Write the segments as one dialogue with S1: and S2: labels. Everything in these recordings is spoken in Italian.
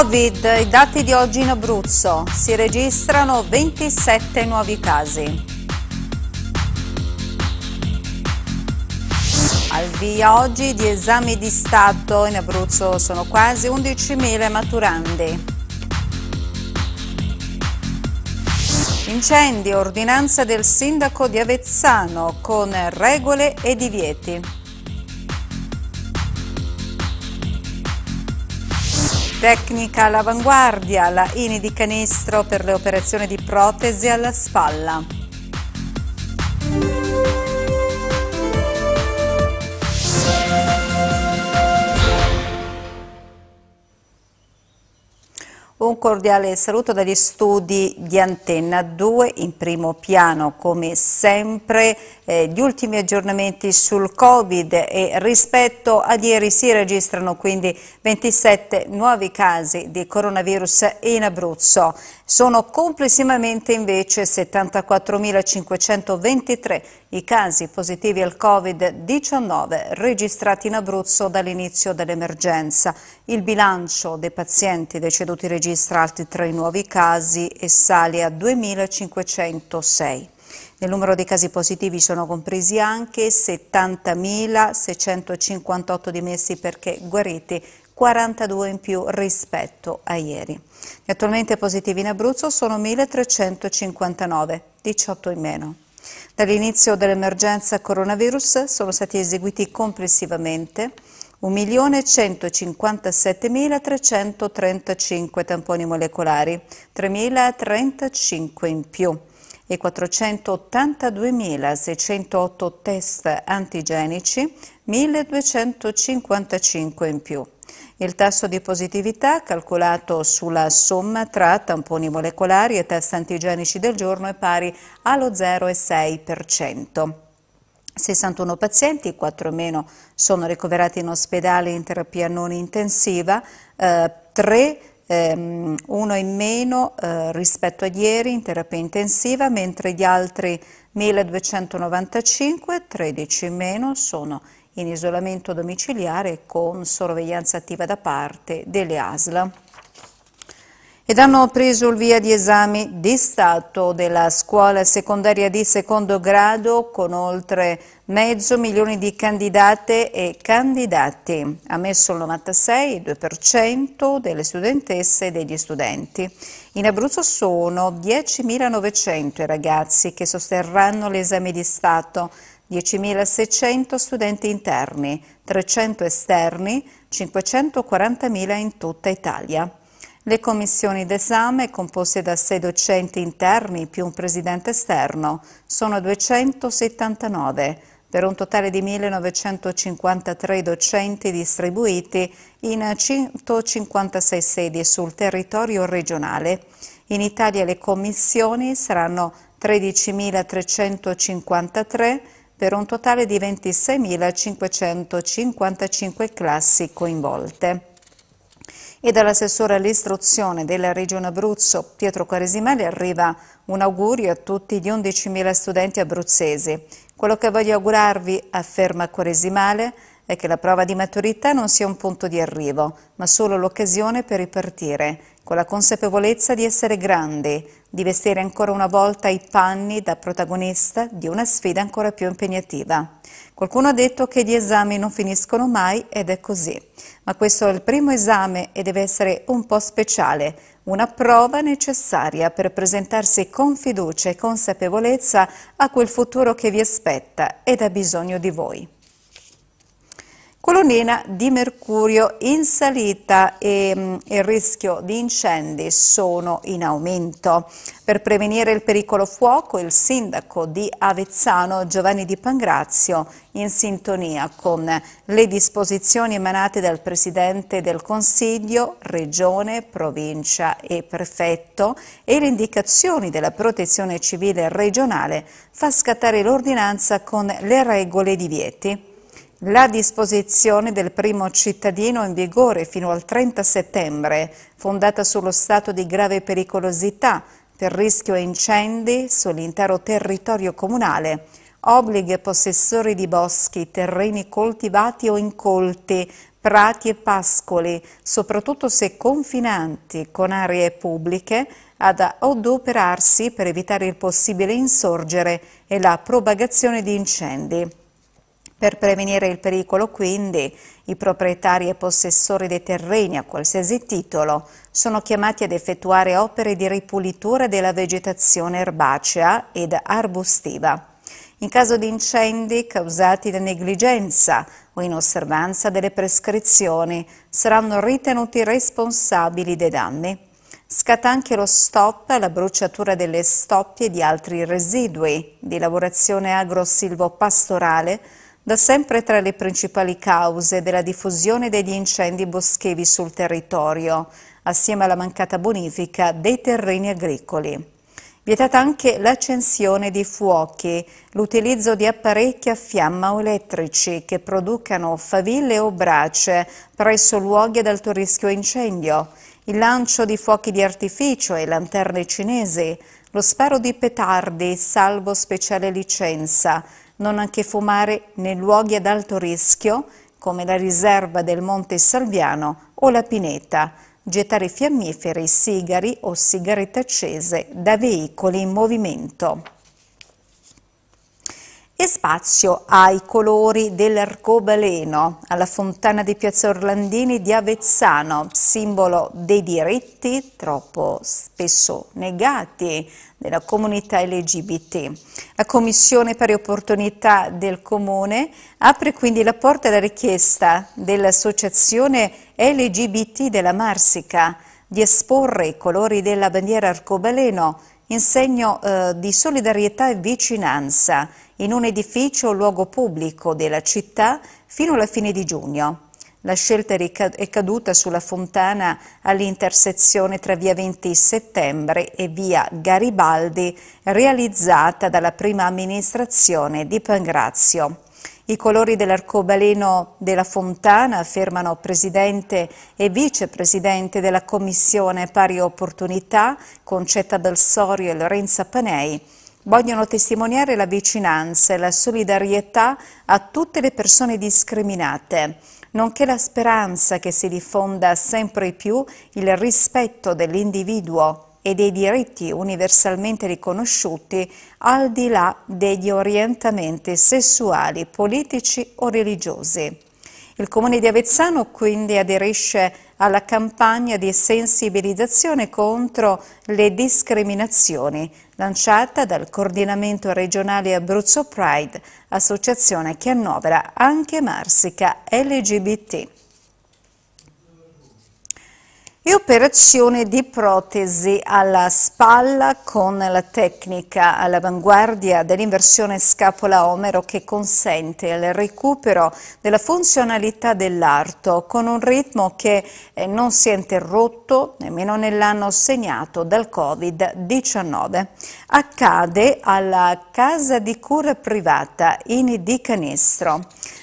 S1: Covid, i dati di oggi in Abruzzo, si registrano 27 nuovi casi. Al via oggi di esami di Stato, in Abruzzo sono quasi 11.000 maturandi. Incendi, ordinanza del sindaco di Avezzano con regole e divieti. Tecnica all'avanguardia, la INI di canestro per le operazioni di protesi alla spalla. Un cordiale saluto dagli studi di Antenna 2, in primo piano come sempre eh, gli ultimi aggiornamenti sul Covid e rispetto a ieri si registrano quindi 27 nuovi casi di coronavirus in Abruzzo. Sono complessivamente invece 74.523 i casi positivi al Covid-19 registrati in Abruzzo dall'inizio dell'emergenza il bilancio dei pazienti deceduti registra altri tre nuovi casi e sale a 2.506. Nel numero dei casi positivi sono compresi anche 70.658 dimessi perché guariti 42 in più rispetto a ieri. Attualmente positivi in Abruzzo sono 1.359, 18 in meno. Dall'inizio dell'emergenza coronavirus sono stati eseguiti complessivamente 1.157.335 tamponi molecolari, 3.035 in più e 482.608 test antigenici, 1.255 in più. Il tasso di positività, calcolato sulla somma tra tamponi molecolari e test antigenici del giorno, è pari allo 0,6%. 61 pazienti, 4 meno sono ricoverati in ospedale in terapia non intensiva, eh, 3 ehm, uno in meno eh, rispetto a ieri in terapia intensiva, mentre gli altri 1295, 13 in meno, sono in isolamento domiciliare con sorveglianza attiva da parte delle ASLA ed hanno preso il via di esami di Stato della scuola secondaria di secondo grado con oltre mezzo milione di candidate e candidati, Ha messo il 96,2% delle studentesse e degli studenti. In Abruzzo sono 10.900 i ragazzi che sosterranno l'esame di Stato, 10.600 studenti interni, 300 esterni, 540.000 in tutta Italia. Le commissioni d'esame, composte da sei docenti interni più un presidente esterno, sono 279, per un totale di 1.953 docenti distribuiti in 156 sedi sul territorio regionale. In Italia le commissioni saranno 13.353 per un totale di 26.555 classi coinvolte. E dall'assessore all'istruzione della Regione Abruzzo, Pietro Quaresimale, arriva un augurio a tutti gli 11.000 studenti abruzzesi. Quello che voglio augurarvi, afferma Quaresimale, è che la prova di maturità non sia un punto di arrivo, ma solo l'occasione per ripartire con la consapevolezza di essere grande, di vestire ancora una volta i panni da protagonista di una sfida ancora più impegnativa. Qualcuno ha detto che gli esami non finiscono mai ed è così, ma questo è il primo esame e deve essere un po' speciale, una prova necessaria per presentarsi con fiducia e consapevolezza a quel futuro che vi aspetta ed ha bisogno di voi. Colonnina di mercurio in salita e mm, il rischio di incendi sono in aumento. Per prevenire il pericolo fuoco il sindaco di Avezzano Giovanni Di Pangrazio in sintonia con le disposizioni emanate dal Presidente del Consiglio, Regione, Provincia e Prefetto e le indicazioni della Protezione Civile regionale fa scattare l'ordinanza con le regole di vieti la disposizione del primo cittadino in vigore fino al 30 settembre, fondata sullo stato di grave pericolosità per rischio incendi sull'intero territorio comunale, obbliga i possessori di boschi, terreni coltivati o incolti, prati e pascoli, soprattutto se confinanti con aree pubbliche, ad adoperarsi per evitare il possibile insorgere e la propagazione di incendi. Per prevenire il pericolo, quindi, i proprietari e possessori dei terreni a qualsiasi titolo sono chiamati ad effettuare opere di ripulitura della vegetazione erbacea ed arbustiva. In caso di incendi causati da negligenza o inosservanza delle prescrizioni, saranno ritenuti responsabili dei danni. Scatta anche lo stop alla bruciatura delle stoppie di altri residui di lavorazione agro-silvopastorale pastorale da sempre tra le principali cause della diffusione degli incendi boschivi sul territorio, assieme alla mancata bonifica dei terreni agricoli. Vietata anche l'accensione di fuochi, l'utilizzo di apparecchi a fiamma o elettrici che producano faville o brace presso luoghi ad alto rischio incendio, il lancio di fuochi di artificio e lanterne cinesi, lo sparo di petardi salvo speciale licenza, non anche fumare nei luoghi ad alto rischio, come la riserva del Monte Salviano o la Pineta, gettare fiammiferi, sigari o sigarette accese da veicoli in movimento. E spazio ai colori dell'arcobaleno, alla fontana di Piazza Orlandini di Avezzano, simbolo dei diritti troppo spesso negati della comunità LGBT. La Commissione Pari Opportunità del Comune apre quindi la porta alla richiesta dell'associazione LGBT della Marsica di esporre i colori della bandiera arcobaleno in segno eh, di solidarietà e vicinanza in un edificio o luogo pubblico della città fino alla fine di giugno. La scelta è caduta sulla fontana all'intersezione tra via 20 Settembre e via Garibaldi, realizzata dalla prima amministrazione di Pangrazio. I colori dell'arcobaleno della Fontana, affermano Presidente e Vicepresidente della Commissione Pari Opportunità, Concetta Del Sorio e Lorenza Panei, vogliono testimoniare la vicinanza e la solidarietà a tutte le persone discriminate, nonché la speranza che si diffonda sempre più il rispetto dell'individuo e dei diritti universalmente riconosciuti al di là degli orientamenti sessuali, politici o religiosi. Il Comune di Avezzano quindi aderisce alla campagna di sensibilizzazione contro le discriminazioni lanciata dal coordinamento regionale Abruzzo Pride, associazione che annovera anche Marsica LGBT e operazione di protesi alla spalla con la tecnica all'avanguardia dell'inversione scapola-omero che consente il recupero della funzionalità dell'arto con un ritmo che eh, non si è interrotto nemmeno nell'anno segnato dal Covid-19. Accade alla casa di cura privata in Di Canestro.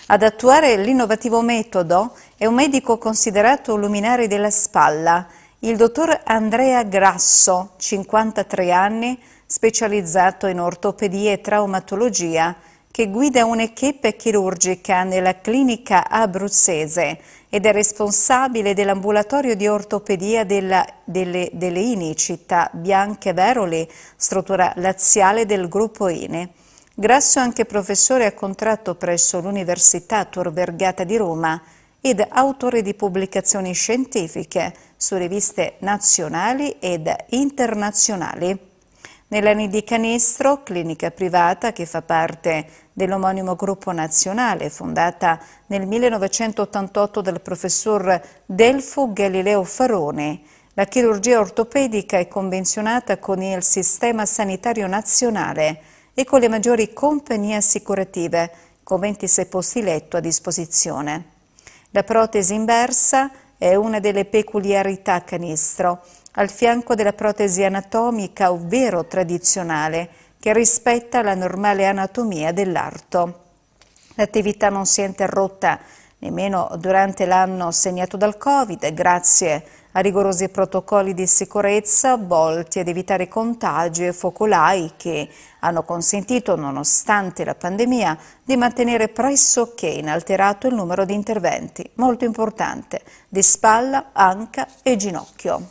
S1: Ad attuare l'innovativo metodo è un medico considerato luminare della spalla, il dottor Andrea Grasso, 53 anni, specializzato in ortopedia e traumatologia, che guida un'equipe chirurgica nella clinica abruzzese ed è responsabile dell'ambulatorio di ortopedia della, delle, delle INI Città Bianche Veroli, struttura laziale del gruppo INE. Grasso è anche professore a contratto presso l'Università Tor Vergata di Roma ed autore di pubblicazioni scientifiche su riviste nazionali ed internazionali. Nell'Ani di Canestro, clinica privata che fa parte dell'omonimo gruppo nazionale, fondata nel 1988 dal professor Delfo Galileo Farone, la chirurgia ortopedica è convenzionata con il Sistema Sanitario Nazionale e con le maggiori compagnie assicurative, con 26 posti letto a disposizione. La protesi inversa è una delle peculiarità canestro, al fianco della protesi anatomica, ovvero tradizionale, che rispetta la normale anatomia dell'arto. L'attività non si è interrotta nemmeno durante l'anno segnato dal Covid, grazie a rigorosi protocolli di sicurezza volti ad evitare contagi e focolai che hanno consentito, nonostante la pandemia, di mantenere pressoché inalterato il numero di interventi, molto importante, di spalla, anca e ginocchio.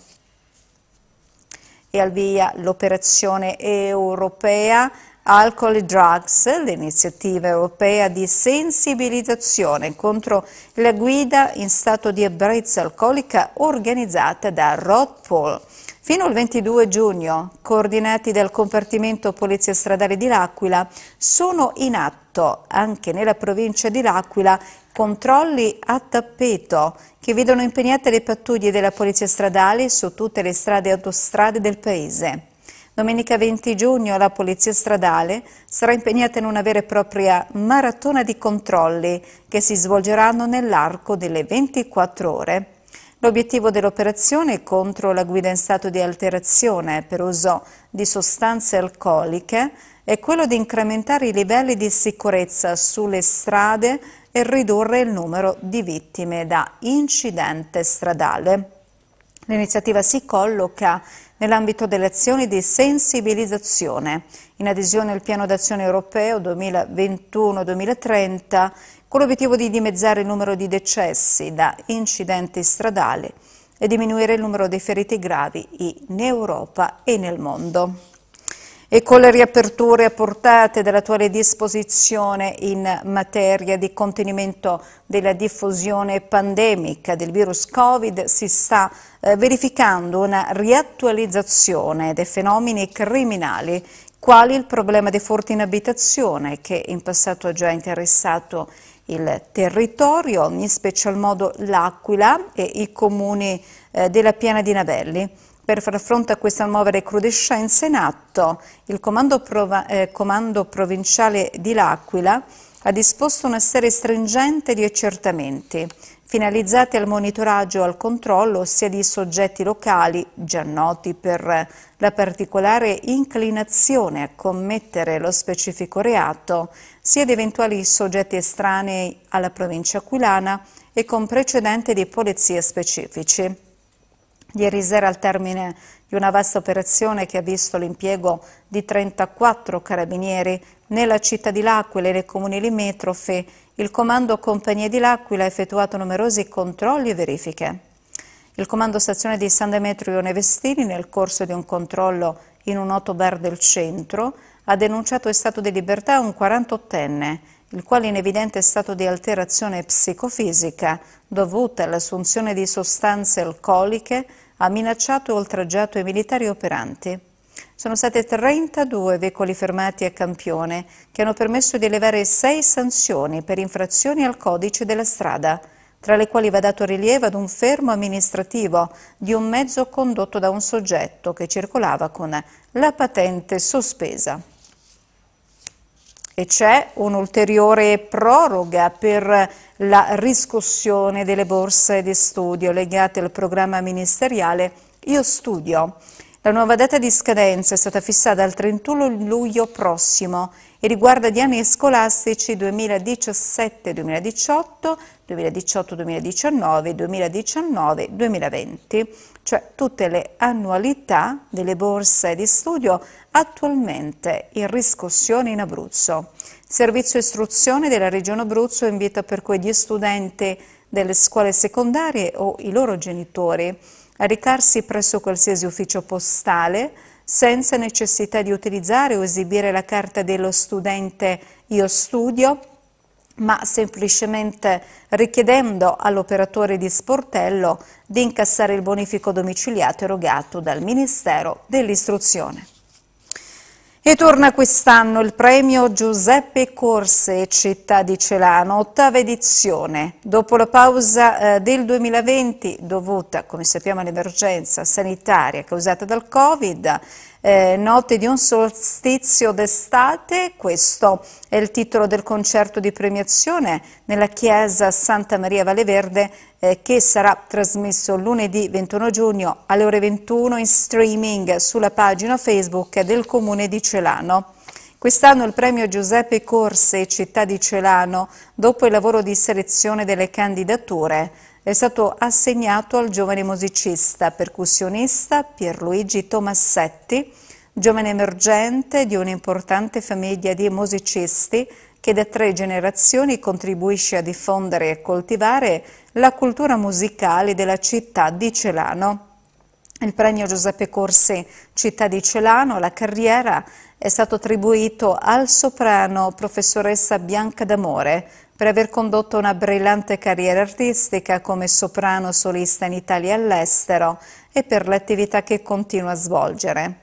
S1: E al via l'operazione europea Alcol e Drugs, l'iniziativa europea di sensibilizzazione contro la guida in stato di ebbrezza alcolica organizzata da Rodpol. Fino al 22 giugno, coordinati dal Compartimento Polizia Stradale di L'Aquila, sono in atto, anche nella provincia di L'Aquila, controlli a tappeto che vedono impegnate le pattuglie della Polizia Stradale su tutte le strade e autostrade del Paese. Domenica 20 giugno la Polizia Stradale sarà impegnata in una vera e propria maratona di controlli che si svolgeranno nell'arco delle 24 ore. L'obiettivo dell'operazione è contro la guida in stato di alterazione per uso di sostanze alcoliche è quello di incrementare i livelli di sicurezza sulle strade e ridurre il numero di vittime da incidente stradale. L'iniziativa si colloca nell'ambito delle azioni di sensibilizzazione in adesione al piano d'azione europeo 2021-2030 con l'obiettivo di dimezzare il numero di decessi da incidenti stradali e diminuire il numero dei feriti gravi in Europa e nel mondo e con le riaperture apportate dall'attuale disposizione in materia di contenimento della diffusione pandemica del virus Covid si sta eh, verificando una riattualizzazione dei fenomeni criminali quali il problema dei furti in abitazione che in passato ha già interessato il territorio, in special modo l'Aquila e i comuni eh, della Piana di Navelli. Per far fronte a questa nuova recrudescenza in atto, il Comando, Prova, eh, Comando Provinciale di L'Aquila ha disposto una serie stringente di accertamenti, finalizzati al monitoraggio e al controllo sia di soggetti locali, già noti per la particolare inclinazione a commettere lo specifico reato, sia di eventuali soggetti estranei alla provincia aquilana e con precedenti di polizia specifici. Ieri sera al termine di una vasta operazione che ha visto l'impiego di 34 carabinieri nella città di L'Aquila e nei comuni limitrofi, il comando Compagnie di L'Aquila ha effettuato numerosi controlli e verifiche. Il comando stazione di San Demetrio Nevestini, nel corso di un controllo in un noto bar del centro, ha denunciato in stato di libertà un 48enne, il quale in evidente stato di alterazione psicofisica dovuta all'assunzione di sostanze alcoliche ha minacciato e oltraggiato i militari operanti. Sono state 32 veicoli fermati a Campione che hanno permesso di elevare 6 sanzioni per infrazioni al codice della strada, tra le quali va dato rilievo ad un fermo amministrativo di un mezzo condotto da un soggetto che circolava con la patente sospesa. E c'è un'ulteriore proroga per la riscossione delle borse di studio legate al programma ministeriale Io Studio. La nuova data di scadenza è stata fissata al 31 luglio prossimo e riguarda gli anni scolastici 2017-2018, 2018-2019, 2019-2020, cioè tutte le annualità delle borse di studio attualmente in riscossione in Abruzzo. Servizio istruzione della Regione Abruzzo invita per cui gli studenti delle scuole secondarie o i loro genitori recarsi presso qualsiasi ufficio postale senza necessità di utilizzare o esibire la carta dello studente Io studio, ma semplicemente richiedendo all'operatore di sportello di incassare il bonifico domiciliato erogato dal Ministero dell'Istruzione. E torna quest'anno il premio Giuseppe Corse, città di Celano, ottava edizione. Dopo la pausa eh, del 2020, dovuta, come sappiamo, all'emergenza sanitaria causata dal Covid, eh, Note di un solstizio d'estate, questo è il titolo del concerto di premiazione nella chiesa Santa Maria Valeverde eh, che sarà trasmesso lunedì 21 giugno alle ore 21 in streaming sulla pagina Facebook del Comune di Celano. Quest'anno il premio Giuseppe Corse, città di Celano, dopo il lavoro di selezione delle candidature, è stato assegnato al giovane musicista percussionista Pierluigi Tomassetti, giovane emergente di un'importante famiglia di musicisti che da tre generazioni contribuisce a diffondere e coltivare la cultura musicale della città di Celano. Il premio Giuseppe Corsi Città di Celano alla carriera è stato attribuito al soprano professoressa Bianca D'Amore, per aver condotto una brillante carriera artistica come soprano solista in Italia e all'estero e per le attività che continua a svolgere.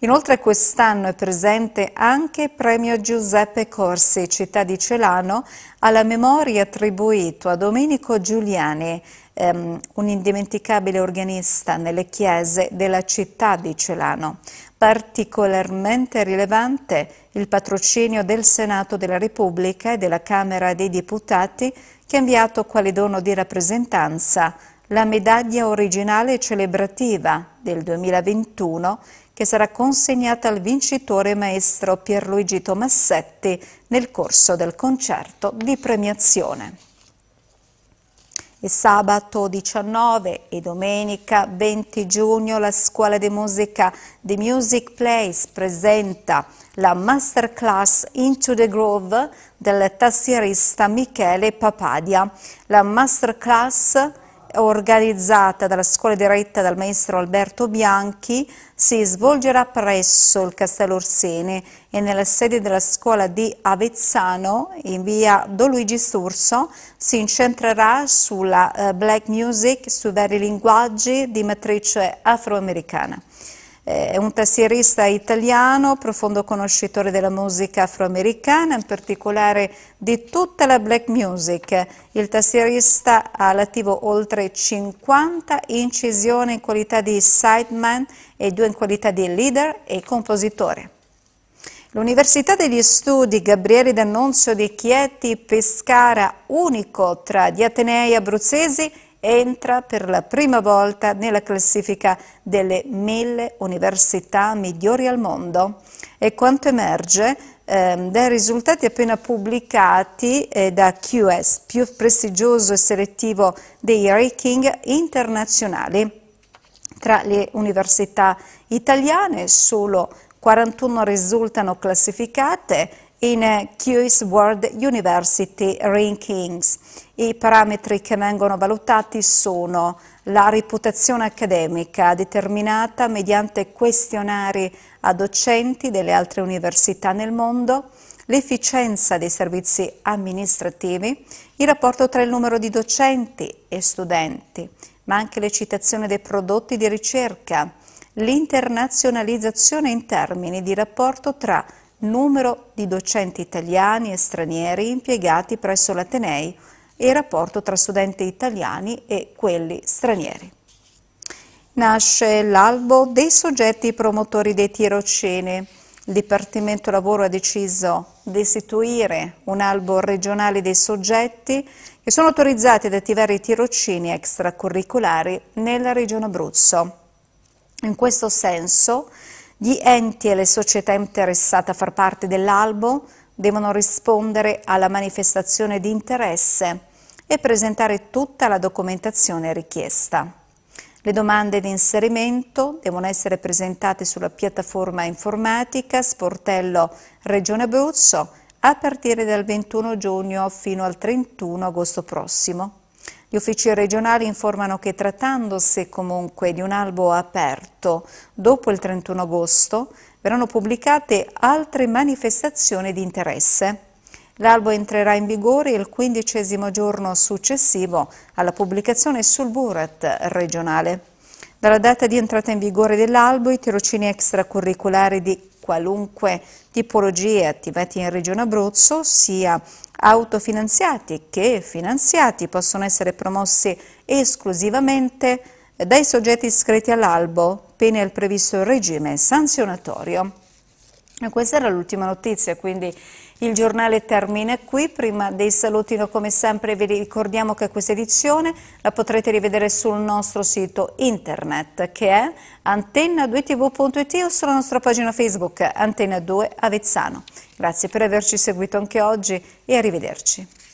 S1: Inoltre quest'anno è presente anche premio Giuseppe Corsi, città di Celano, alla memoria attribuito a Domenico Giuliani, um, un indimenticabile organista nelle chiese della città di Celano. Particolarmente rilevante il patrocinio del Senato della Repubblica e della Camera dei Deputati che ha inviato quale dono di rappresentanza la medaglia originale celebrativa del 2021 che sarà consegnata al vincitore maestro Pierluigi Tomassetti nel corso del concerto di premiazione. E sabato 19 e domenica 20 giugno la Scuola di Musica The Music Place presenta la Masterclass Into the Grove del tastierista Michele Papadia. La Masterclass organizzata dalla scuola diretta dal maestro Alberto Bianchi si svolgerà presso il Castello Orsene e nella sede della scuola di Avezzano in via Don Luigi Sturso si incentrerà sulla eh, black music, sui vari linguaggi di matrice afroamericana. Eh, è un tastierista italiano, profondo conoscitore della musica afroamericana, in particolare di tutta la black music. Il tastierista ha all'attivo oltre 50 incisioni in qualità di sideman e due in qualità di leader e compositore. L'Università degli Studi Gabriele D'Annunzio di Chieti Pescara, unico tra gli Atenei abruzzesi, entra per la prima volta nella classifica delle mille università migliori al mondo. E quanto emerge? Ehm, dai risultati appena pubblicati eh, da QS, più prestigioso e selettivo dei ranking internazionali. Tra le università italiane solo 41 risultano classificate, in eh, QS World University Rankings. I parametri che vengono valutati sono la reputazione accademica determinata mediante questionari a docenti delle altre università nel mondo, l'efficienza dei servizi amministrativi, il rapporto tra il numero di docenti e studenti, ma anche l'eccitazione dei prodotti di ricerca, l'internazionalizzazione in termini di rapporto tra numero di docenti italiani e stranieri impiegati presso l'Atenei e il rapporto tra studenti italiani e quelli stranieri. Nasce l'albo dei soggetti promotori dei tirocini. Il Dipartimento Lavoro ha deciso di istituire un albo regionale dei soggetti che sono autorizzati ad attivare i tirocini extracurricolari nella Regione Abruzzo. In questo senso gli enti e le società interessate a far parte dell'albo devono rispondere alla manifestazione di interesse e presentare tutta la documentazione richiesta. Le domande di inserimento devono essere presentate sulla piattaforma informatica Sportello Regione Abruzzo a partire dal 21 giugno fino al 31 agosto prossimo. Gli uffici regionali informano che trattandosi comunque di un albo aperto dopo il 31 agosto verranno pubblicate altre manifestazioni di interesse. L'albo entrerà in vigore il quindicesimo giorno successivo alla pubblicazione sul Burat regionale. Dalla data di entrata in vigore dell'albo, i tirocini extracurricolari di qualunque tipologia attivati in Regione Abruzzo, sia autofinanziati che finanziati possono essere promossi esclusivamente eh, dai soggetti iscritti all'albo, pene al previsto regime sanzionatorio. E questa era l'ultima notizia, quindi il giornale termina qui, prima dei saluti come sempre vi ricordiamo che questa edizione la potrete rivedere sul nostro sito internet che è antenna2tv.it o sulla nostra pagina Facebook Antenna2 Avezzano. Grazie per averci seguito anche oggi e arrivederci.